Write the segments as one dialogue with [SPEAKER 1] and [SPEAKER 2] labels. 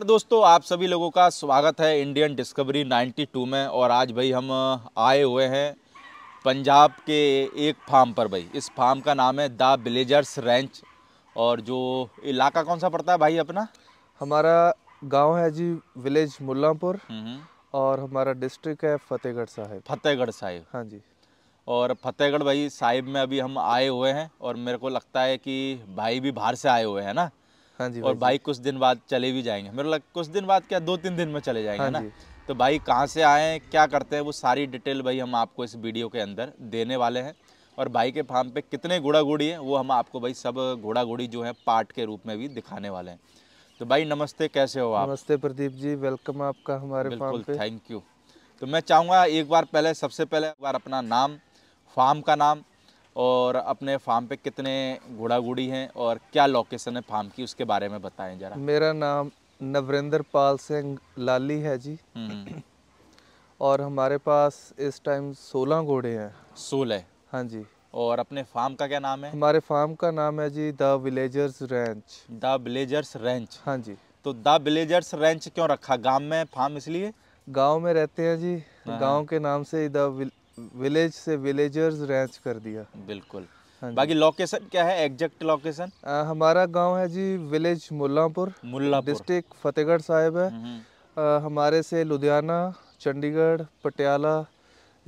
[SPEAKER 1] और दोस्तों आप सभी लोगों का स्वागत है इंडियन डिस्कवरी 92 में और आज भाई हम आए हुए हैं पंजाब के एक फार्म पर भाई इस फार्म का नाम है द
[SPEAKER 2] विलेजर्स रेंच और जो इलाका कौन सा पड़ता है भाई अपना हमारा गांव है जी विलेज मुल्लापुर हम्म, हम्म। और हमारा डिस्ट्रिक्ट है फतेहगढ़ साहिब फतेहगढ़ साहिब हाँ जी
[SPEAKER 1] और फतेहगढ़ भाई साहिब में अभी हम आए हुए हैं और मेरे को लगता है कि भाई भी बाहर से आए हुए हैं ना हाँ जी और बाइक कुछ दिन बाद चले भी जाएंगे मेरे लग कुछ दिन बाद क्या दो तीन दिन में चले जाएंगे हाँ ना तो भाई कहाँ से आए हैं क्या करते हैं वो सारी डिटेल भाई हम आपको इस वीडियो के अंदर देने वाले हैं और भाई के फार्म पे कितने घोड़ा घोड़ी है वो हम आपको भाई सब घोड़ा घोड़ी जो है पार्ट के रूप में भी दिखाने वाले हैं तो भाई नमस्ते कैसे हो आप
[SPEAKER 2] नमस्ते प्रदीप जी वेलकम आपका हमारे बिल्कुल
[SPEAKER 1] थैंक यू तो मैं चाहूँगा एक बार पहले सबसे पहले एक बार अपना नाम फार्म का नाम और अपने फार्म पे कितने घोड़ा घोड़ी हैं और क्या लोकेशन है फार्म की उसके बारे में बताएं जरा
[SPEAKER 2] मेरा नाम नवरेंद्र पाल सिंह लाली है जी हम्म। और हमारे पास इस टाइम सोलह घोड़े हैं सोलह हाँ जी
[SPEAKER 1] और अपने फार्म का क्या नाम है हमारे
[SPEAKER 2] फार्म का नाम है जी the villagers ranch
[SPEAKER 1] the villagers ranch हाँ जी तो द विलेजर्स
[SPEAKER 2] रेंच क्यों रखा गांव में फार्म इसलिए गांव में रहते हैं जी हाँ। गांव के नाम से ही द विलेज से विलेजर्स रेंच कर दिया बिल्कुल हाँ बाकी
[SPEAKER 1] लोकेशन क्या
[SPEAKER 2] है एग्जैक्ट लोकेशन हमारा गांव है जी विलेज मुल्लापुर मुल्ला डिस्ट्रिक्ट फतेहगढ़ साहिब है हम्म, हम्म। आ, हमारे से लुधियाना चंडीगढ़ पटियाला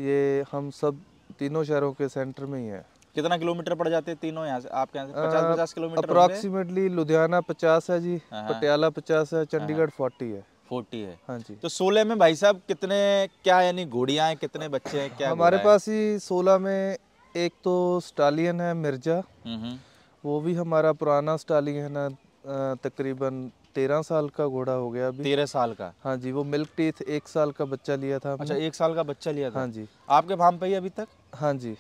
[SPEAKER 2] ये हम सब तीनों शहरों के सेंटर में ही है
[SPEAKER 1] कितना किलोमीटर पड़ जाते हैं तीनों यहाँ से आपके यहाँ से पचास पचास किलोमीटर अप्रोक्सीमेटली
[SPEAKER 2] लुधियाना पचास है जी हाँ, हाँ। पटियाला पचास है चंडीगढ़ हाँ, फोर्टी है
[SPEAKER 1] फोर्टी है हाँ
[SPEAKER 2] जी तो सोलह
[SPEAKER 1] में भाई साहब कितने क्या यानी घोड़िया हैं कितने बच्चे हैं क्या हमारे है? पास
[SPEAKER 2] ही सोलह में एक तो स्टालियन है मिर्जा हम्म, हम्म। वो भी हमारा पुराना स्टालियन है तकरीबन तेरह साल का घोड़ा हो गया अभी तेरह साल का हाँ जी वो मिल्क टीथ एक साल का बच्चा लिया था अच्छा एक साल का बच्चा लिया था हाँ जी आपके फार्म पे ही अभी तक हाँ जी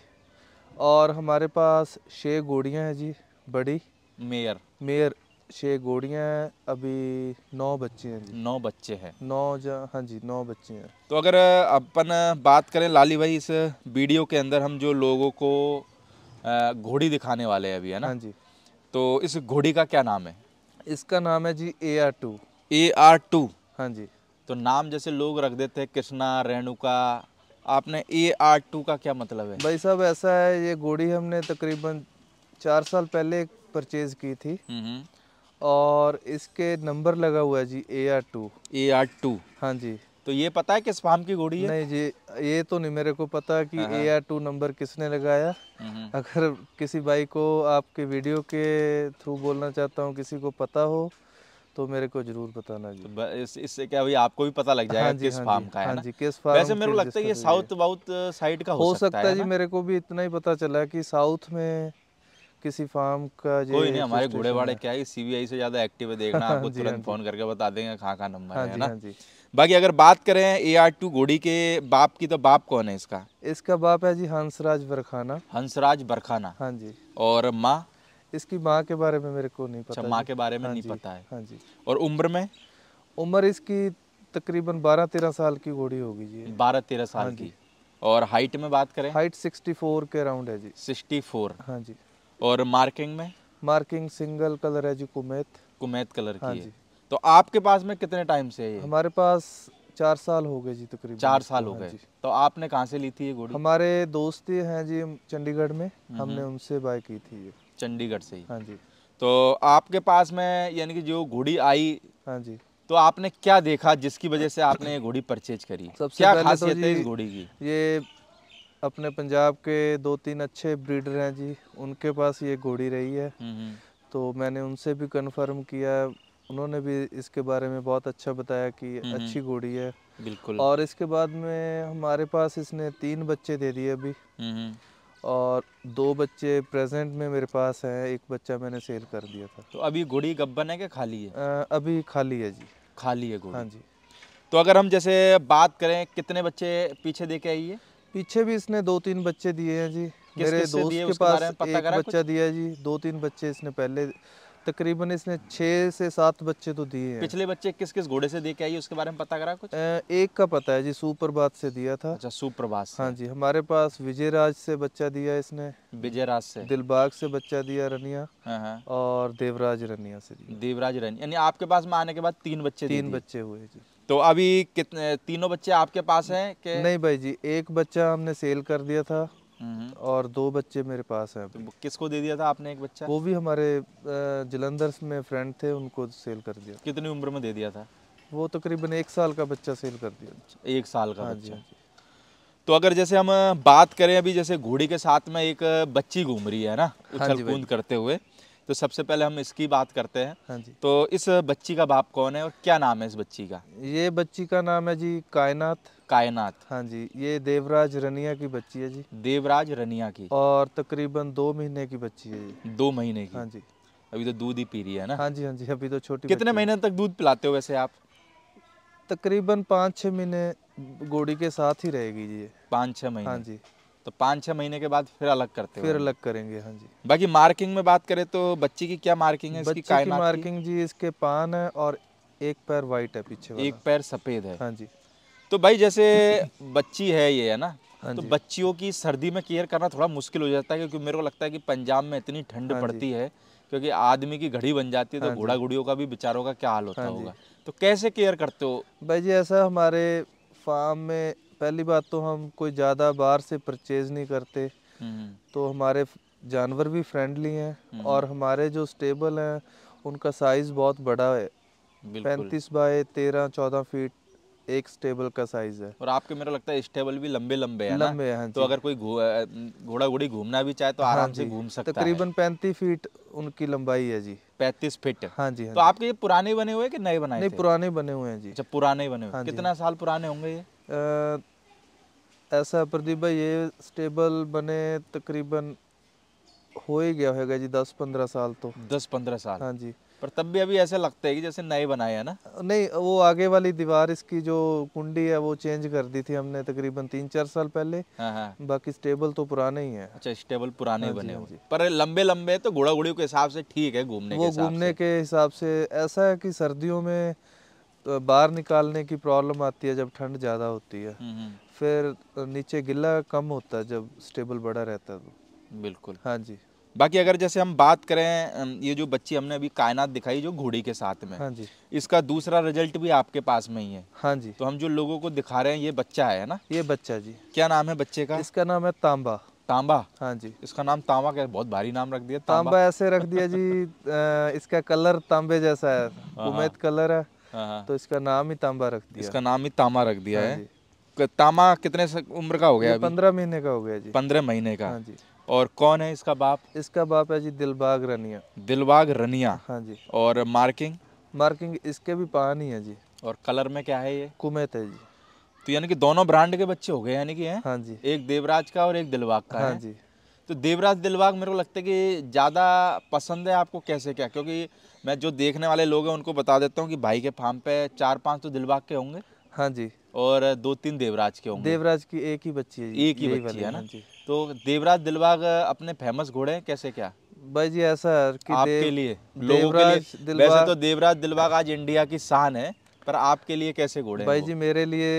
[SPEAKER 2] और हमारे पास छः घोड़ियाँ हैं जी बड़ी मेयर मेयर छः घोड़ियाँ है अभी नौ बच्चे हैं जी नौ बच्चे हैं नौ जा हाँ जी नौ बच्चे हैं
[SPEAKER 1] तो अगर अपन बात करें लाली भाई इस वीडियो के अंदर हम जो लोगों को घोड़ी दिखाने वाले हैं अभी है ना हाँ जी तो इस घोड़ी का क्या नाम है
[SPEAKER 2] इसका नाम है जी A R two
[SPEAKER 1] A R two हाँ जी तो नाम जैसे लोग रख देते हैं कृष्णा रेणुका आपने ए आर टू का क्या मतलब है
[SPEAKER 2] भाई साहब ऐसा है ये घोड़ी हमने तकरीबन चार साल पहले परचेज की थी हम्म, हम्म। और इसके नंबर लगा हुआ है जी A R two A R two हाँ जी तो ये पता है किस फार्म की घोड़ी है नहीं जी ये तो नहीं मेरे को पता कि ए आर टू नंबर किसने लगाया हम्म, हम्म। अगर किसी भाई को आपके वीडियो के थ्रू बोलना चाहता हूँ किसी को पता हो तो मेरे को जरूर बताना जी
[SPEAKER 1] तो इस, इससे क्या भाई आपको भी पता लग जाएगा हाँ किस हाँ फार्म का है हाँ जी किस फार्म वैसे मेरे को लगता है ये साउथ बाउथ
[SPEAKER 2] साइड का हो सकता है जी मेरे को भी इतना ही पता चला कि साउथ में किसी फार्म का कोई नहीं हमारे घोड़े वाड़े
[SPEAKER 1] क्या है सीबीआई से ज्यादा एक्टिव है देखना आपको तुरंत फोन हाँ करके बता देंगे
[SPEAKER 2] कहाँ कहाँ नंबर हाँ है ना हाँ
[SPEAKER 1] बाकी अगर बात करें ए आर टू घोड़ी के बाप की तो बाप कौन है इसका
[SPEAKER 2] इसका बाप है जी हंसराज बरखाना हंसराज बरखाना हाँ जी और माँ इसकी माँ के बारे में मेरे को नहीं अच्छा, पता माँ के बारे में नहीं पता है हाँ जी और उम्र में उम्र इसकी तकरीबन बारह तेरह साल की घोड़ी होगी जी बारह तेरह साल की
[SPEAKER 1] और हाइट में बात करें हाइट सिक्सटी फोर के अराउंड है जी सिक्सटी फोर हाँ जी और मार्किंग में
[SPEAKER 2] मार्किंग सिंगल कलर है जी कुमैत
[SPEAKER 1] कुमैत कलर की हाँ जी है
[SPEAKER 2] तो आपके पास में कितने टाइम से है ये हमारे पास चार साल हो गए जी तकरीबन चार साल हो हाँ गए हाँ तो आपने कहाँ से ली
[SPEAKER 1] थी ये घोड़ी हमारे
[SPEAKER 2] दोस्त हैं जी चंडीगढ़ में हमने उनसे बाय की
[SPEAKER 1] थी ये चंडीगढ़ से ही हाँ जी तो आपके पास में यानी कि जो घोड़ी आई हाँ जी तो आपने क्या देखा जिसकी वजह से आपने ये घोड़ी परचेज करी सबसे क्या तो खासियत तो है इस घोड़ी
[SPEAKER 2] की ये अपने पंजाब के दो तीन अच्छे ब्रीडर हैं जी उनके पास ये घोड़ी रही है हम्म, हम्म। तो मैंने उनसे भी कंफर्म किया उन्होंने भी इसके बारे में बहुत अच्छा बताया कि हम्म, अच्छी घोड़ी है बिल्कुल और इसके बाद में हमारे पास इसने तीन बच्चे दे दिए अभी और दो बच्चे प्रेजेंट में मेरे पास हैं एक बच्चा मैंने सेल कर दिया था तो अभी घोड़ी गब्बन है क्या खाली है आ, अभी खाली है जी
[SPEAKER 1] खाली है घोड़ी हाँ जी तो अगर हम जैसे बात करें कितने बच्चे पीछे दे के आई है
[SPEAKER 2] पीछे भी इसने दो तीन बच्चे दिए हैं जी मेरे दोस्त के पास एक बच्चा दिया जी दो तीन बच्चे इसने पहले तकरीबन इसने छह से सात बच्चे तो दिए हैं
[SPEAKER 1] पिछले बच्चे किस किस घोड़े से दे के आई उसके बारे में पता करा कुछ
[SPEAKER 2] एक का पता है जी सुप्रभात से दिया था अच्छा सुप्रभात हाँ जी हमारे पास विजय राज से बच्चा दिया इसने विजय राज से दिलबाग से बच्चा दिया रनिया हाँ, हाँ। और देवराज रनिया से
[SPEAKER 1] देवराज रनिया यानी आपके पास में आने के बाद तीन बच्चे तीन बच्चे हुए जी तो अभी कितने तीनों बच्चे आपके पास हैं कि नहीं
[SPEAKER 2] भाई जी एक बच्चा हमने सेल कर दिया था हम्म। और दो बच्चे मेरे पास हैं तो किसको दे दिया था आपने एक बच्चा वो भी हमारे जलंधर में फ्रेंड थे उनको सेल कर दिया कितनी उम्र में दे दिया था वो तकरीबन तो एक साल का बच्चा सेल कर दिया अच्छा, एक साल का हाँ बच्चा हाँ तो अगर
[SPEAKER 1] जैसे हम बात करें अभी जैसे घोड़ी के साथ में एक बच्ची घूम रही है ना हाँ उछल कूद करते हुए तो सबसे पहले हम इसकी बात करते हैं हाँ जी तो इस बच्ची का बाप कौन है और क्या नाम है इस बच्ची का
[SPEAKER 2] ये बच्ची का नाम है जी कायनात कायनात हाँ जी ये देवराज रनिया की बच्ची है जी देवराज रनिया की और तकरीबन दो महीने की बच्ची है जी दो
[SPEAKER 1] महीने की हाँ जी अभी तो दूध ही पी रही है ना
[SPEAKER 2] हाँ जी हाँ जी अभी तो छोटी कितने महीने तक दूध
[SPEAKER 1] पिलाते हो वैसे आप
[SPEAKER 2] तकरीबन पाँच छः महीने गोड़ी के साथ ही रहेगी जी पाँच छः महीने हाँ जी
[SPEAKER 1] तो पाँच छः महीने के बाद फिर अलग करते फिर अलग करेंगे हाँ जी
[SPEAKER 2] बाकी मार्किंग में बात करें तो बच्ची की क्या मार्किंग है इसकी की मार्किंग की? जी इसके पान है और एक पैर वाइट है पीछे एक
[SPEAKER 1] पैर सफ़ेद है हाँ जी तो भाई जैसे बच्ची है ये है ना हाँ तो बच्चियों की सर्दी में केयर करना थोड़ा मुश्किल हो जाता है क्योंकि मेरे को लगता है कि पंजाब में इतनी ठंड हाँ पड़ती है क्योंकि आदमी की घड़ी बन जाती है तो हाँ घोड़ा घुड़ियों का भी बेचारों का क्या हाल होता हाँ होगा तो कैसे केयर करते हो
[SPEAKER 2] भाई जी ऐसा हमारे फार्म में पहली बात तो हम कोई ज़्यादा बाहर से परचेज नहीं करते हम्म। तो हमारे जानवर भी फ्रेंडली हैं हम्म। और हमारे जो स्टेबल हैं उनका साइज़ बहुत बड़ा है पैंतीस बाय तेरह चौदह फीट एक स्टेबल का साइज है
[SPEAKER 1] और आपके मेरा लगता है स्टेबल भी लंबे लंबे हैं लंबे हाँ हैं तो अगर कोई घोड़ा घोड़ी घूमना भी चाहे तो हाँ आराम हाँ से घूम सकता तकरीबन
[SPEAKER 2] पैंतीस फीट उनकी लंबाई है जी पैंतीस फीट हाँ जी हाँ तो
[SPEAKER 1] आपके ये पुराने बने हुए कि नए बनाए नहीं
[SPEAKER 2] पुराने बने हुए हैं जी जब अच्छा, पुराने बने हुए हाँ कितना
[SPEAKER 1] साल पुराने होंगे ये
[SPEAKER 2] ऐसा प्रदीप भाई ये स्टेबल बने तकरीबन हो ही गया होगा जी दस पंद्रह साल तो दस पंद्रह साल हाँ जी
[SPEAKER 1] पर तब भी अभी ऐसे लगता है कि जैसे नए
[SPEAKER 2] बनाए है ना नहीं वो आगे वाली दीवार इसकी जो कुंडी है वो चेंज कर दी थी हमने तकरीबन तीन चार साल पहले हाँ, हाँ। बाकी स्टेबल तो पुराने ही है
[SPEAKER 1] अच्छा स्टेबल पुराने हाँ बने हाँ जी। पर लंबे लंबे तो घोड़ा घोड़ी
[SPEAKER 2] के हिसाब से ठीक है घूमने वो घूमने के हिसाब से ऐसा है की सर्दियों में तो बाहर निकालने की प्रॉब्लम आती है जब ठंड ज़्यादा होती है हम्म, हम्म। फिर नीचे गिला कम होता है जब स्टेबल बड़ा रहता है तो। बिल्कुल हाँ जी बाकी अगर जैसे हम बात
[SPEAKER 1] करें ये जो बच्ची हमने अभी कायनात दिखाई जो घोड़ी के साथ में हाँ जी इसका दूसरा रिजल्ट भी आपके पास में ही है हाँ जी तो हम जो लोगों को दिखा रहे हैं ये बच्चा है ना ये बच्चा जी क्या नाम है बच्चे का इसका नाम है तांबा तांबा हाँ जी इसका नाम तांबा क्या बहुत भारी नाम रख दिया तांबा ऐसे
[SPEAKER 2] रख दिया जी इसका कलर तांबे जैसा है हाँ, हाँ। उमेद कलर है हाँ। तो इसका नाम ही तांबा रख दिया इसका
[SPEAKER 1] नाम ही तामा रख दिया हाँ है तामा कितने उम्र का हो गया पंद्रह
[SPEAKER 2] महीने का हो गया जी पंद्रह महीने का हाँ जी और कौन है इसका बाप इसका बाप है जी दिलबाग रनिया
[SPEAKER 1] दिलबाग रनिया हाँ जी
[SPEAKER 2] और मार्किंग मार्किंग इसके भी पान ही है जी
[SPEAKER 1] और कलर में क्या है ये कुमेत है जी तो यानी कि दोनों ब्रांड के बच्चे हो गए यानी कि है हाँ जी एक देवराज का और एक दिलबाग का हाँ है? जी तो देवराज दिलबाग मेरे को लगता है कि ज़्यादा पसंद है आपको कैसे क्या क्योंकि मैं जो देखने वाले लोग हैं उनको बता देता हूँ कि भाई के फार्म पे चार पांच तो दिलबाग के होंगे हाँ जी और दो तीन देवराज के होंगे देवराज की एक ही बच्ची है एक ही बच्ची है ना हाँ तो देवराज दिलबाग अपने फेमस घोड़े हैं कैसे क्या
[SPEAKER 2] भाई जी ऐसा कि आपके देव, लिए देवराज के वैसे तो
[SPEAKER 1] देवराज दिलबाग आज इंडिया की शान है पर आपके लिए कैसे घोड़े भाई जी
[SPEAKER 2] मेरे लिए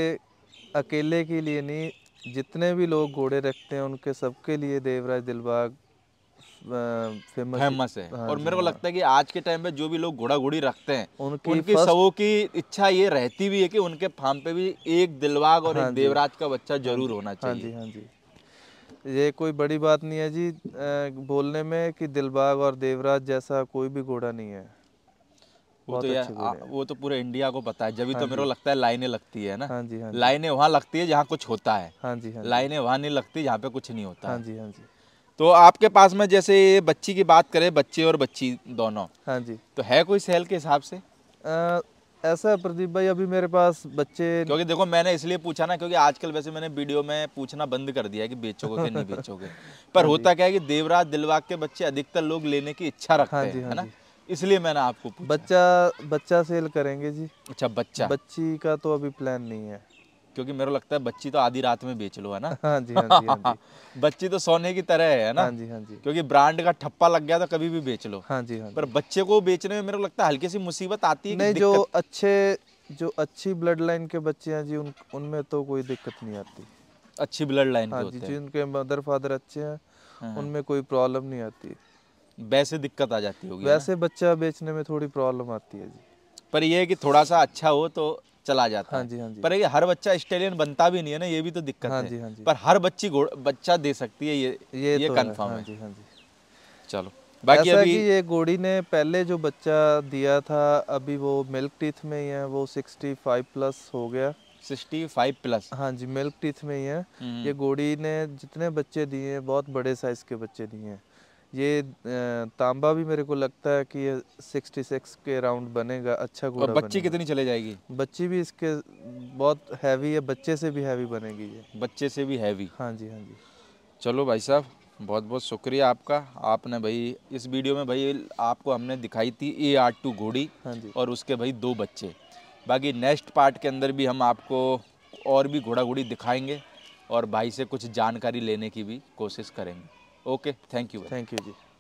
[SPEAKER 2] अकेले के लिए नहीं जितने भी लोग घोड़े रखते हैं उनके सबके लिए देवराज दिलबाग फेमस फेमस है हाँ और मेरे को हाँ।
[SPEAKER 1] लगता है कि आज के टाइम पे जो भी लोग घोड़ा घोड़ी रखते हैं उनकी, उनकी फर्स्ट... सबों
[SPEAKER 2] की इच्छा
[SPEAKER 1] ये रहती भी है कि उनके फार्म पे भी एक दिलबाग और हाँ एक देवराज का बच्चा हाँ जरूर होना हाँ चाहिए
[SPEAKER 2] हाँ जी हाँ जी ये कोई बड़ी बात नहीं है जी बोलने में कि दिलबाग और देवराज जैसा कोई भी घोड़ा नहीं है वो तो यार
[SPEAKER 1] वो तो पूरे इंडिया को पता है जब भी तो हाँ तो मेरे को लगता है लाइनें लगती है ना हाँ जी हाँ लाइनें वहाँ लगती
[SPEAKER 2] है जहाँ कुछ होता है हाँ जी हाँ लाइनें
[SPEAKER 1] वहाँ नहीं लगती जहाँ पे कुछ नहीं होता हाँ जी हाँ जी तो आपके पास में जैसे बच्ची की बात करें बच्चे और बच्ची दोनों हाँ जी तो है कोई सेल के हिसाब से ऐसा प्रदीप
[SPEAKER 2] भाई अभी मेरे पास बच्चे
[SPEAKER 1] क्योंकि देखो मैंने इसलिए पूछा ना क्योंकि आजकल वैसे मैंने वीडियो में पूछना बंद कर दिया कि बेचोगे कि नहीं बेचोगे हाँ पर होता क्या है कि देवराज दिलवाग के बच्चे अधिकतर लोग लेने की
[SPEAKER 2] इच्छा हाँ रखते हैं हाँ है ना इसलिए मैंने आपको बच्चा बच्चा सेल करेंगे जी अच्छा बच्चा बच्ची का तो अभी प्लान नहीं है
[SPEAKER 1] क्योंकि मेरे लगता है बच्ची तो आधी रात में बेच लो है ना हाँ जी हाँ जी, हाँ जी। बच्ची तो सोने की तरह है ना हाँ जी हाँ जी क्योंकि ब्रांड का ठप्पा लग गया तो कभी भी बेच लो हाँ जी हाँ पर जी। बच्चे को बेचने में मेरे को लगता है हल्की सी मुसीबत आती है नहीं जो
[SPEAKER 2] अच्छे जो अच्छी ब्लड लाइन के बच्चे हैं जी उन उनमें तो कोई दिक्कत नहीं आती
[SPEAKER 1] अच्छी ब्लड लाइन हाँ जिनके
[SPEAKER 2] मदर फादर अच्छे हैं हाँ, हाँ। उनमें कोई प्रॉब्लम नहीं आती
[SPEAKER 1] वैसे दिक्कत आ जाती होगी वैसे
[SPEAKER 2] बच्चा बेचने में थोड़ी प्रॉब्लम आती है जी
[SPEAKER 1] पर यह है कि थोड़ा सा अच्छा हो तो चला जाता हाँ जी हाँ जी पर ये
[SPEAKER 2] हर बच्चा ऑस्ट्रेलियन बनता भी नहीं है ना ये भी तो दिक्कत हाँ जी, हाँ जी। पर हर
[SPEAKER 1] बच्ची बच्चा दे सकती है ये ये, ये तो कन्फर्म है, हाँ जी, हाँ जी। चलो बाकी ऐसा अभी कि
[SPEAKER 2] ये गोड़ी ने पहले जो बच्चा दिया था अभी वो मिल्क टीथ में ही है वो 65 प्लस हो गया 65 प्लस हाँ जी मिल्क टीथ में ही है हम्म। ये गोड़ी ने जितने बच्चे दिए हैं बहुत बड़े साइज के बच्चे दिए हैं ये तांबा भी मेरे को लगता है कि ये 66 के राउंड बनेगा अच्छा घोड़ा और बच्ची कितनी चले जाएगी बच्ची भी इसके बहुत हैवी है बच्चे से भी हैवी बनेगी ये बच्चे से भी हैवी हाँ जी हाँ जी
[SPEAKER 1] चलो भाई साहब बहुत बहुत शुक्रिया आपका आपने भाई इस वीडियो में भाई आपको हमने दिखाई थी ए आर टू घोड़ी हाँ जी और उसके भाई दो बच्चे बाकी नेक्स्ट पार्ट के अंदर भी हम आपको और भी घोड़ा घोड़ी दिखाएंगे और भाई से कुछ जानकारी लेने की भी कोशिश करेंगे okay thank you thank
[SPEAKER 2] you ji